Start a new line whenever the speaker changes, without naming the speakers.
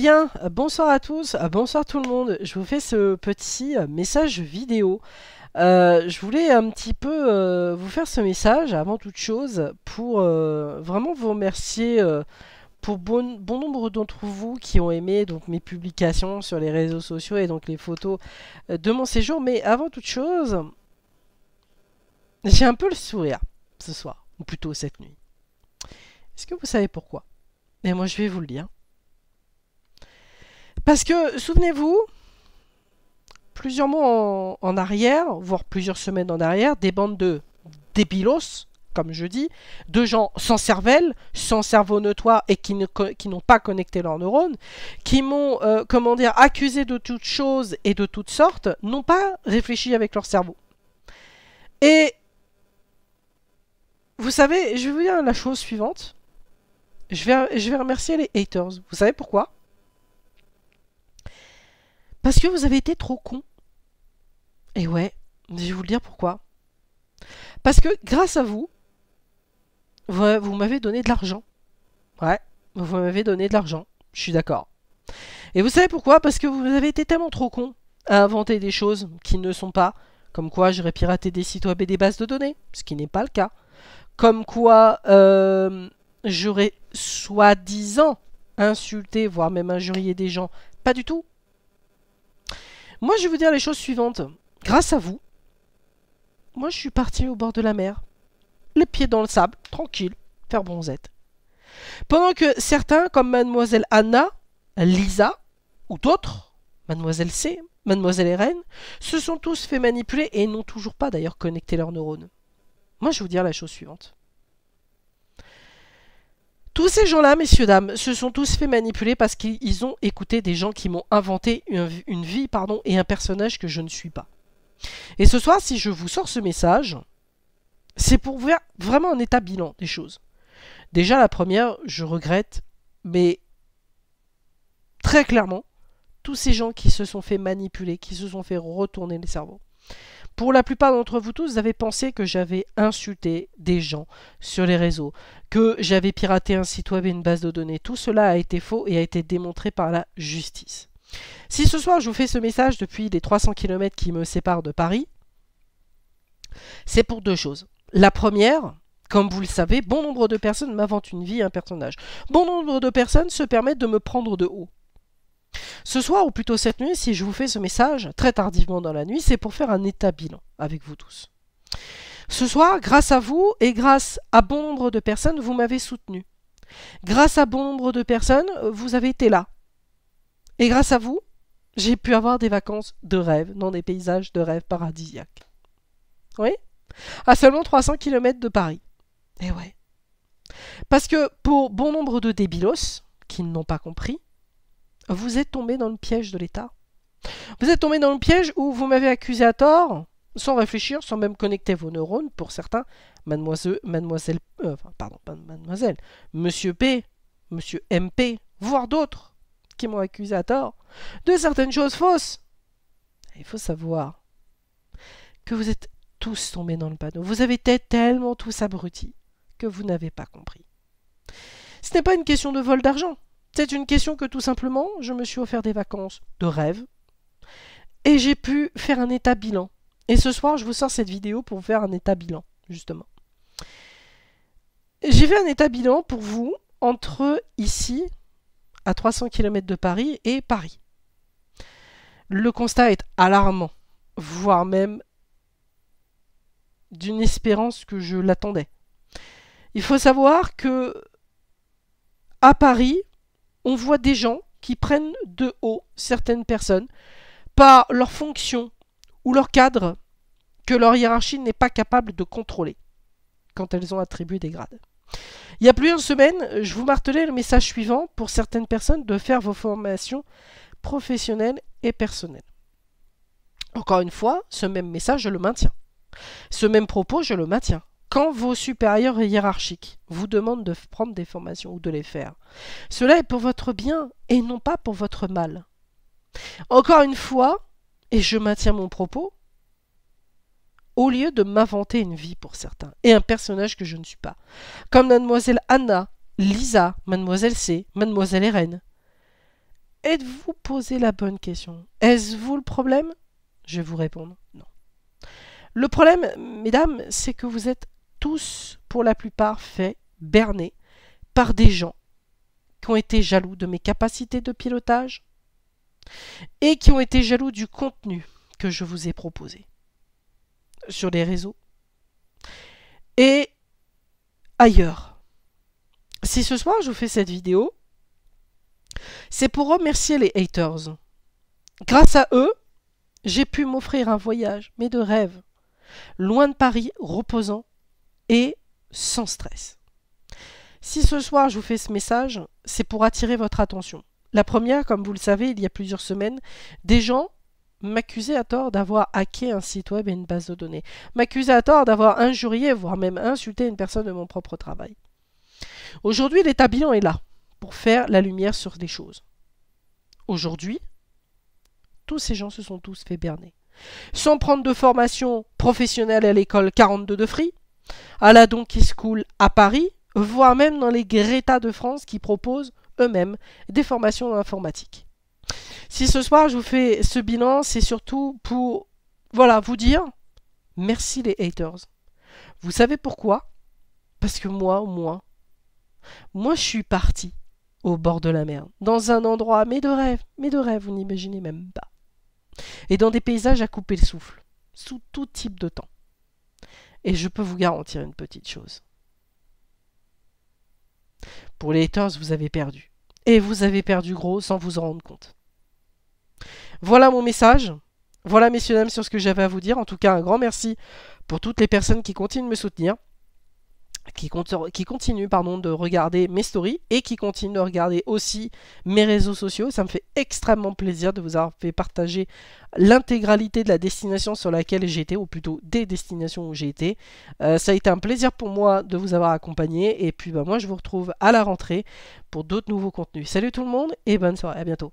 Bien, bonsoir à tous, bonsoir tout le monde. Je vous fais ce petit message vidéo. Euh, je voulais un petit peu euh, vous faire ce message avant toute chose pour euh, vraiment vous remercier pour bon, nombre d'entre vous qui ont aimé donc mes publications sur les réseaux sociaux et donc les photos de mon séjour. Mais avant toute chose, j'ai un peu le sourire ce soir, ou plutôt cette nuit. Est-ce que vous savez pourquoi Et moi je vais vous le dire. Parce que, souvenez-vous, plusieurs mois en, arrière, voire plusieurs semaines en arrière, des bandes de débilos, comme je dis, de gens sans cervelle, sans cerveau notoire et qui n'ont pas connecté leurs neurones, qui m'ont, euh, comment dire, accusé de toutes choses et de toutes sortes, n'ont pas réfléchi avec leur cerveau. Et vous savez, je vais vous dire la chose suivante. Je vais, je vais remercier les haters. Vous savez pourquoi parce que vous avez été trop con. Et ouais, je vais vous le dire pourquoi. Parce que grâce à vous, vous, m'avez donné de l'argent. Ouais, vous m'avez donné de l'argent. Je suis d'accord. Et vous savez pourquoi Parce que vous avez été tellement trop con à inventer des choses qui ne sont pas. Comme quoi j'aurais piraté des sites web et des bases de données, ce qui n'est pas le cas. Comme quoi euh, j'aurais soi-disant insulté, voire même injurié des gens. Pas du tout. Moi, je vais vous dire les choses suivantes. Grâce à vous, moi, je suis parti au bord de la mer. Les pieds dans le sable, tranquille, faire bronzette. Pendant que certains, comme mademoiselle Anna, Lisa, ou d'autres, mademoiselle C, mademoiselle RN, se sont tous fait manipuler et n'ont toujours pas d'ailleurs connecté leurs neurones. Moi, je vais vous dire la chose suivante. Tous ces gens-là, messieurs, dames, se sont tous fait manipuler parce qu'ils ont écouté des gens qui m'ont inventé une, vie pardon, et un personnage que je ne suis pas. Et ce soir, si je vous sors ce message, c'est pour faire vraiment un état bilan des choses. Déjà, la première, je regrette, mais très clairement, tous ces gens qui se sont fait manipuler, qui se sont fait retourner les cerveaux. Pour la plupart d'entre vous tous, vous avez pensé que j'avais insulté des gens sur les réseaux, que j'avais piraté un site web et une base de données. Tout cela a été faux et a été démontré par la justice. Si ce soir je vous fais ce message depuis les 300 km qui me séparent de Paris, c'est pour deux choses. La première, comme vous le savez, bon nombre de personnes m'inventent une vie un personnage. Bon nombre de personnes se permettent de me prendre de haut. Ce soir, ou plutôt cette nuit, si je vous fais ce message très tardivement dans la nuit, c'est pour faire un état bilan avec vous tous. Ce soir, grâce à vous et grâce à bon nombre de personnes, vous m'avez soutenu. Grâce à bon nombre de personnes, vous avez été là. Et grâce à vous, j'ai pu avoir des vacances de rêve dans des paysages de rêve paradisiaques. Oui À seulement 300 km de Paris. Eh ouais. Parce que pour bon nombre de débilos, qui n'ont pas compris, vous êtes tombé dans le piège de l'État. Vous êtes tombé dans le piège où vous m'avez accusé à tort, sans réfléchir, sans même connecter vos neurones, pour certains, mademoiselle, mademoiselle euh, pardon, mademoiselle, monsieur P, monsieur MP, voire d'autres, qui m'ont accusé à tort, de certaines choses fausses. Il faut savoir que vous êtes tous tombés dans le panneau. Vous avez été tellement tous abrutis que vous n'avez pas compris. Ce n'est pas une question de vol d'argent. C'est une question que tout simplement, je me suis offert des vacances de rêve et j'ai pu faire un état bilan. Et ce soir, je vous sors cette vidéo pour faire un état bilan, justement. J'ai fait un état bilan pour vous entre ici, à 300 km de Paris, et Paris. Le constat est alarmant, voire même d'une espérance que je l'attendais. Il faut savoir que à Paris, on voit des gens qui prennent de haut certaines personnes par leur fonction ou leur cadre que leur hiérarchie n'est pas capable de contrôler quand elles ont attribué des grades. Il y a plusieurs semaines, je vous martelais le message suivant pour certaines personnes de faire vos formations professionnelles et personnelles. Encore une fois, ce même message, je le maintiens. Ce même propos, je le maintiens quand vos supérieurs hiérarchiques vous demandent de prendre des formations ou de les faire. Cela est pour votre bien et non pas pour votre mal. Encore une fois, et je maintiens mon propos, au lieu de m'inventer une vie pour certains et un personnage que je ne suis pas, comme mademoiselle Anna, Lisa, mademoiselle C, mademoiselle Irène, êtes-vous posé la bonne question Est-ce vous le problème Je vais vous répondre non. Le problème, mesdames, c'est que vous êtes tous, pour la plupart, faits berner par des gens qui ont été jaloux de mes capacités de pilotage et qui ont été jaloux du contenu que je vous ai proposé sur les réseaux et ailleurs. Si ce soir je vous fais cette vidéo, c'est pour remercier les haters. Grâce à eux, j'ai pu m'offrir un voyage, mais de rêve, loin de Paris, reposant et sans stress. Si ce soir je vous fais ce message, c'est pour attirer votre attention. La première, comme vous le savez, il y a plusieurs semaines, des gens m'accusaient à tort d'avoir hacké un site web et une base de données, m'accusaient à tort d'avoir injurié, voire même insulté une personne de mon propre travail. Aujourd'hui, l'état bilan est là, pour faire la lumière sur des choses. Aujourd'hui, tous ces gens se sont tous fait berner. Sans prendre de formation professionnelle à l'école 42 de free, à la Donkey School à Paris, voire même dans les Greta de France qui proposent eux-mêmes des formations en informatique. Si ce soir je vous fais ce bilan, c'est surtout pour voilà, vous dire merci les haters. Vous savez pourquoi Parce que moi, au moins, moi je suis parti au bord de la mer, dans un endroit, mais de rêve, mais de rêve, vous n'imaginez même pas. Et dans des paysages à couper le souffle, sous tout type de temps. Et je peux vous garantir une petite chose. Pour les haters, vous avez perdu. Et vous avez perdu gros sans vous en rendre compte. Voilà mon message. Voilà messieurs, dames, sur ce que j'avais à vous dire. En tout cas, un grand merci pour toutes les personnes qui continuent de me soutenir qui, qui continue pardon, de regarder mes stories et qui continue de regarder aussi mes réseaux sociaux. Ça me fait extrêmement plaisir de vous avoir fait partager l'intégralité de la destination sur laquelle j'étais, ou plutôt des destinations où j'ai été. Euh, ça a été un plaisir pour moi de vous avoir accompagné et puis bah, moi je vous retrouve à la rentrée pour d'autres nouveaux contenus. Salut tout le monde et bonne soirée, à bientôt.